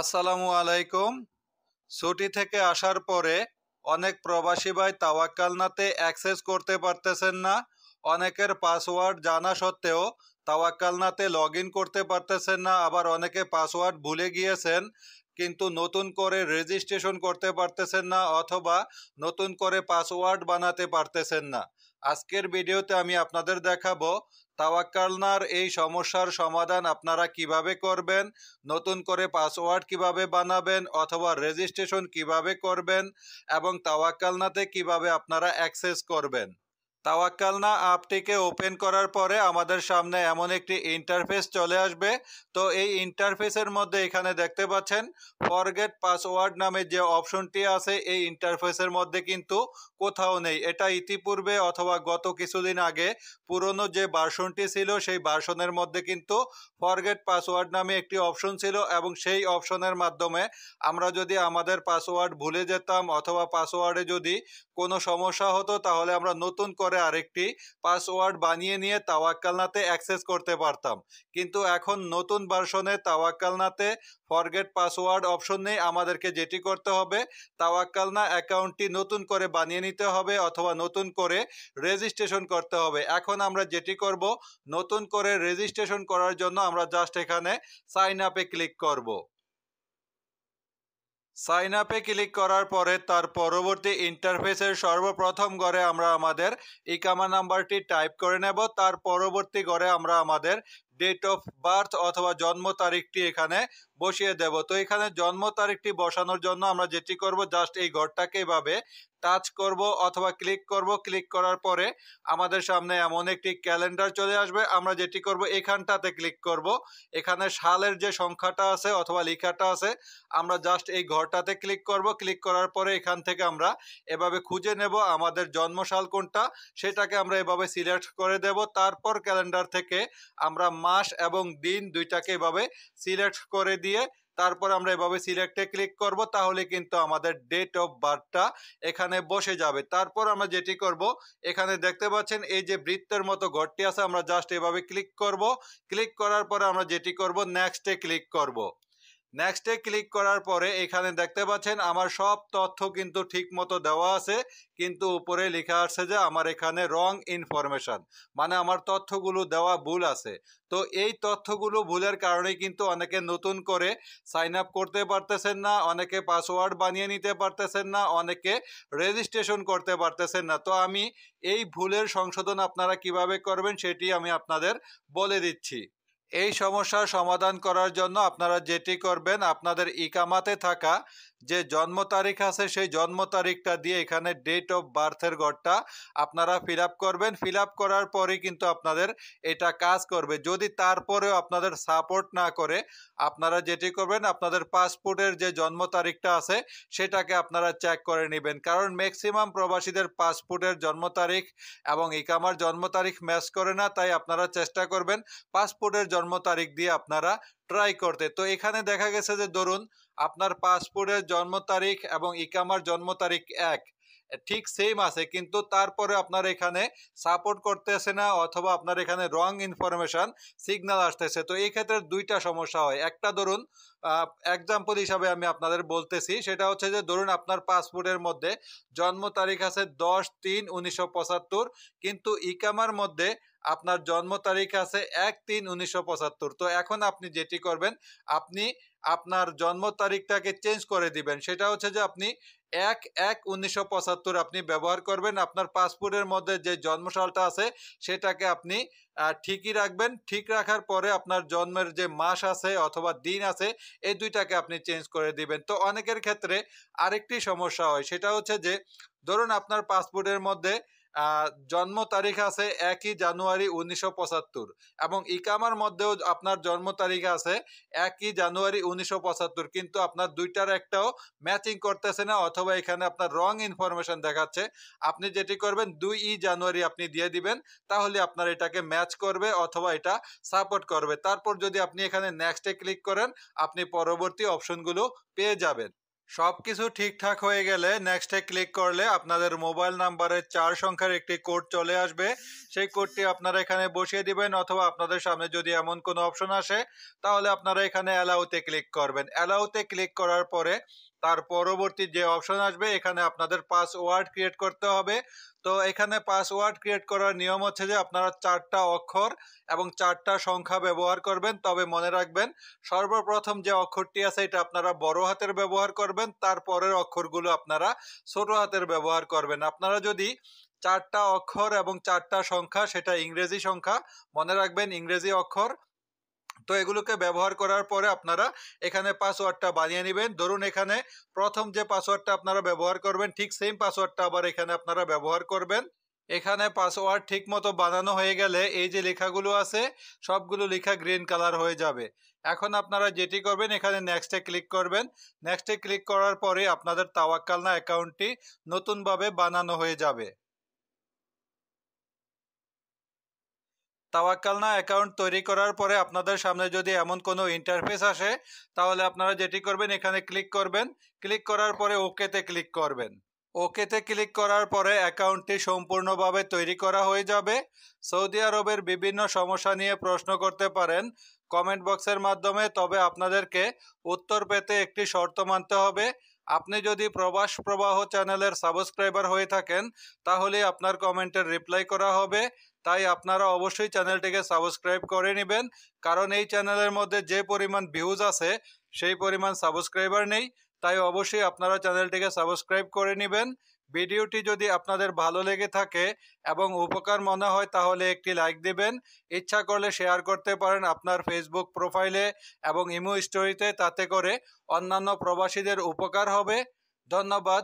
আসসালামু আলাইকুম ছুটি থেকে আসার পরে অনেক প্রবাসী ভাই তাওয়াক্কালনাতে অ্যাক্সেস করতে পারতেছেন না অনেকের পাসওয়ার্ড জানা সত্ত্বেও তাওয়াক্কালনাতে লগ ইন করতে পারতেছেন না আবার অনেকে পাসওয়ার্ড ভুলে গিয়েছেন কিন্তু নতুন করে রেজিস্ট্রেশন করতে পারতেছেন না অথবা নতুন করে পাসওয়ার্ড বানাতে পারতেছেন না আজকের ভিডিওতে আমি আপনাদের দেখাবো তাওয়াক্কালনার এই সমস্যার সমাধান আপনারা কিভাবে করবেন নতুন করে পাসওয়ার্ড কিভাবে বানাবেন অথবা রেজিস্ট্রেশন কিভাবে করবেন এবং তাওয়াক্কালনাতে কিভাবে আপনারা অ্যাক্সেস করবেন তাওয়াক্কালনা অ্যাপটিকে ওপেন করার পরে আমাদের সামনে এমন একটি ইন্টারফেস চলে আসবে তো এই ইন্টারফেসের মধ্যে এখানে দেখতে পাচ্ছেন ফরগেট পাসওয়ার্ড নামে যে অপশনটি আছে এই ইন্টারফেসের মধ্যে কিন্তু কোথাও নেই এটা ইতিপূর্বে অথবা গত কিছুদিন আগে পুরনো যে ভার্সনটি ছিল সেই ভার্সনের মধ্যে কিন্তু ফরগেট পাসওয়ার্ড নামে একটি অপশন ছিল এবং সেই অপশনের মাধ্যমে আমরা যদি আমাদের পাসওয়ার্ড ভুলে যেতাম অথবা পাসওয়ার্ডে যদি কোনো সমস্যা হতো তাহলে আমরা নতুন করে করে আরেকটি পাসওয়ার্ড বানিয়ে নিয়ে তাওয়াক্কালনাতে অ্যাক্সেস করতে পারতাম কিন্তু এখন নতুন ভার্সনে তাওয়াক্কালনাতে ফরগেট পাসওয়ার্ড অপশন নেই আমাদেরকে যেটি করতে হবে তাওয়াক্কালনা অ্যাকাউন্টটি নতুন করে বানিয়ে নিতে হবে অথবা নতুন করে রেজিস্ট্রেশন করতে হবে এখন আমরা যেটি করব নতুন করে রেজিস্ট্রেশন করার জন্য আমরা জাস্ট এখানে সাইন আপে ক্লিক করব সাইন আপে ক্লিক করার পরে তার পরবর্তী ইন্টারফেসের সর্বপ্রথম গড়ে আমরা আমাদের ইকামা নাম্বারটি টাইপ করে নেব তার পরবর্তী গড়ে আমরা আমাদের ডেট অফ বার্থ অথবা জন্ম তারিখটি এখানে বসিয়ে দেব তো এখানে জন্ম তারিখটি বসানোর জন্য আমরা যেটি করব জাস্ট এই ঘরটাকে এভাবে টাচ করব অথবা ক্লিক করব ক্লিক করার পরে আমাদের সামনে এমন একটি ক্যালেন্ডার চলে আসবে আমরা যেটি করব এখানটাতে ক্লিক করব এখানে সালের যে সংখ্যাটা আছে অথবা লেখাটা আছে আমরা জাস্ট এই ঘরটাতে ক্লিক করব ক্লিক করার পরে এখান থেকে আমরা এভাবে খুঁজে নেব আমাদের জন্মসাল কোনটা সেটাকে আমরা এভাবে সিলেক্ট করে দেব তারপর ক্যালেন্ডার থেকে আমরা মা মাস এবং দিন দুইটাকে এভাবে সিলেক্ট করে দিয়ে তারপর আমরা এভাবে সিলেক্টে ক্লিক করব তাহলে কিন্তু আমাদের ডেট অফ বার্থটা এখানে বসে যাবে তারপর আমরা যেটি করব এখানে দেখতে পাচ্ছেন এই যে বৃত্তের মতো ঘরটি আছে আমরা জাস্ট এভাবে ক্লিক করব ক্লিক করার পরে আমরা যেটি করব নেক্সটে ক্লিক করব। নেক্সটে ক্লিক করার পরে এখানে দেখতে পাচ্ছেন আমার সব তথ্য কিন্তু ঠিক মতো দেওয়া আছে কিন্তু উপরে লেখা আছে যে আমার এখানে রং ইনফরমেশান মানে আমার তথ্যগুলো দেওয়া ভুল আছে তো এই তথ্যগুলো ভুলের কারণে কিন্তু অনেকে নতুন করে সাইন আপ করতে পারতেছেন না অনেকে পাসওয়ার্ড বানিয়ে নিতে পারতেছেন না অনেকে রেজিস্ট্রেশন করতে পারতেছেন না তো আমি এই ভুলের সংশোধন আপনারা কিভাবে করবেন সেটি আমি আপনাদের বলে দিচ্ছি এই সমস্যার সমাধান করার জন্য আপনারা যেটি করবেন আপনাদের ইকামাতে থাকা যে জন্ম তারিখ আছে সেই জন্ম তারিখটা দিয়ে এখানে ডেট অফ বার্থের ঘরটা আপনারা ফিল করবেন ফিল করার পরে কিন্তু আপনাদের এটা কাজ করবে যদি তারপরেও আপনাদের সাপোর্ট না করে আপনারা যেটি করবেন আপনাদের পাসপোর্টের যে জন্ম তারিখটা আছে সেটাকে আপনারা চেক করে নেবেন কারণ ম্যাক্সিমাম প্রবাসীদের পাসপোর্টের জন্ম তারিখ এবং ইকামার জন্ম তারিখ ম্যাচ করে না তাই আপনারা চেষ্টা করবেন পাসপোর্টের জন্ম তারিখ দিয়ে আপনারা ট্রাই করতে তো এখানে দেখা গেছে যে ধরুন আপনার পাসপোর্টের জন্ম তারিখ এবং ইকামার জন্ম তারিখ এক ঠিক সেম আছে কিন্তু তারপরে আপনার এখানে সাপোর্ট করতেছে না অথবা আপনার এখানে রং ইনফরমেশান সিগনাল আসতেছে তো এই ক্ষেত্রে দুইটা সমস্যা হয় একটা ধরুন এক্সাম্পল হিসাবে আমি আপনাদের বলতেছি সেটা হচ্ছে যে ধরুন আপনার পাসপোর্টের মধ্যে জন্ম তারিখ আছে দশ তিন উনিশশো পঁচাত্তর কিন্তু ইকামার মধ্যে আপনার জন্ম তারিখ আছে এক তিন উনিশশো পঁচাত্তর তো এখন আপনি যেটি করবেন আপনি আপনার জন্ম তারিখটাকে চেঞ্জ করে দিবেন সেটা হচ্ছে যে আপনি এক এক উনিশশো পঁচাত্তর আপনি ব্যবহার করবেন আপনার পাসপোর্টের মধ্যে যে জন্মসালটা আছে সেটাকে আপনি ঠিকই রাখবেন ঠিক রাখার পরে আপনার জন্মের যে মাস আছে অথবা দিন আছে এই দুইটাকে আপনি চেঞ্জ করে দিবেন তো অনেকের ক্ষেত্রে আরেকটি সমস্যা হয় সেটা হচ্ছে যে ধরুন আপনার পাসপোর্টের মধ্যে জন্ম তারিখ আছে একই জানুয়ারি উনিশশো পঁচাত্তর এবং ইকামার মধ্যেও আপনার জন্ম তারিখ আছে একই জানুয়ারি উনিশশো পঁচাত্তর কিন্তু আপনার দুইটার একটাও ম্যাচিং করতেছে না অথবা এখানে আপনার রং ইনফরমেশন দেখাচ্ছে আপনি যেটি করবেন দুই ই জানুয়ারি আপনি দিয়ে দিবেন তাহলে আপনার এটাকে ম্যাচ করবে অথবা এটা সাপোর্ট করবে তারপর যদি আপনি এখানে নেক্সটে ক্লিক করেন আপনি পরবর্তী অপশনগুলো পেয়ে যাবেন সব কিছু ঠিকঠাক হয়ে গেলে নেক্সটে ক্লিক করলে আপনাদের মোবাইল নাম্বারের চার সংখ্যার একটি কোড চলে আসবে সেই কোডটি আপনারা এখানে বসিয়ে দিবেন অথবা আপনাদের সামনে যদি এমন কোনো অপশন আসে তাহলে আপনারা এখানে অ্যালাউতে ক্লিক করবেন অ্যালাউতে ক্লিক করার পরে তার পরবর্তী যে অপশন আসবে এখানে আপনাদের পাসওয়ার্ড ক্রিয়েট করতে হবে তো এখানে পাসওয়ার্ড ক্রিয়েট করার নিয়ম হচ্ছে যে আপনারা চারটা অক্ষর এবং চারটা সংখ্যা ব্যবহার করবেন তবে মনে রাখবেন সর্বপ্রথম যে অক্ষরটি আছে এটা আপনারা বড় হাতের ব্যবহার করবেন তারপরের অক্ষরগুলো আপনারা ছোট হাতের ব্যবহার করবেন আপনারা যদি চারটা অক্ষর এবং চারটা সংখ্যা সেটা ইংরেজি সংখ্যা মনে রাখবেন ইংরেজি অক্ষর তো এগুলোকে ব্যবহার করার পরে আপনারা এখানে পাসওয়ার্ডটা বানিয়ে নেবেন ধরুন এখানে প্রথম যে পাসওয়ার্ডটা আপনারা ব্যবহার করবেন ঠিক সেম পাসওয়ার্ডটা আবার এখানে আপনারা ব্যবহার করবেন এখানে পাসওয়ার্ড ঠিক মতো বানানো হয়ে গেলে এই যে লেখাগুলো আছে সবগুলো লেখা গ্রিন কালার হয়ে যাবে এখন আপনারা যেটি করবেন এখানে নেক্সটে ক্লিক করবেন নেক্সটে ক্লিক করার পরে আপনাদের তাওয়াক্কালনা অ্যাকাউন্টটি নতুনভাবে বানানো হয়ে যাবে তাওয়াক্কাল না অ্যাকাউন্ট তৈরি করার পরে আপনাদের সামনে যদি এমন কোনো ইন্টারফেস আসে তাহলে আপনারা যেটি করবেন এখানে ক্লিক করবেন ক্লিক করার পরে ওকেতে ক্লিক করবেন ওকেতে ক্লিক করার পরে অ্যাকাউন্টটি সম্পূর্ণভাবে তৈরি করা হয়ে যাবে সৌদি আরবের বিভিন্ন সমস্যা নিয়ে প্রশ্ন করতে পারেন কমেন্ট বক্সের মাধ্যমে তবে আপনাদেরকে উত্তর পেতে একটি শর্ত মানতে হবে আপনি যদি প্রবাস প্রবাহ চ্যানেলের সাবস্ক্রাইবার হয়ে থাকেন তাহলে আপনার কমেন্টের রিপ্লাই করা হবে তাই আপনারা অবশ্যই চ্যানেলটিকে সাবস্ক্রাইব করে নেবেন কারণ এই চ্যানেলের মধ্যে যে পরিমাণ ভিউজ আছে সেই পরিমাণ সাবস্ক্রাইবার নেই তাই অবশ্যই আপনারা চ্যানেলটিকে সাবস্ক্রাইব করে নেবেন ভিডিওটি যদি আপনাদের ভালো লেগে থাকে এবং উপকার মনে হয় তাহলে একটি লাইক দেবেন ইচ্ছা করলে শেয়ার করতে পারেন আপনার ফেসবুক প্রোফাইলে এবং ইমো স্টোরিতে তাতে করে অন্যান্য প্রবাসীদের উপকার হবে ধন্যবাদ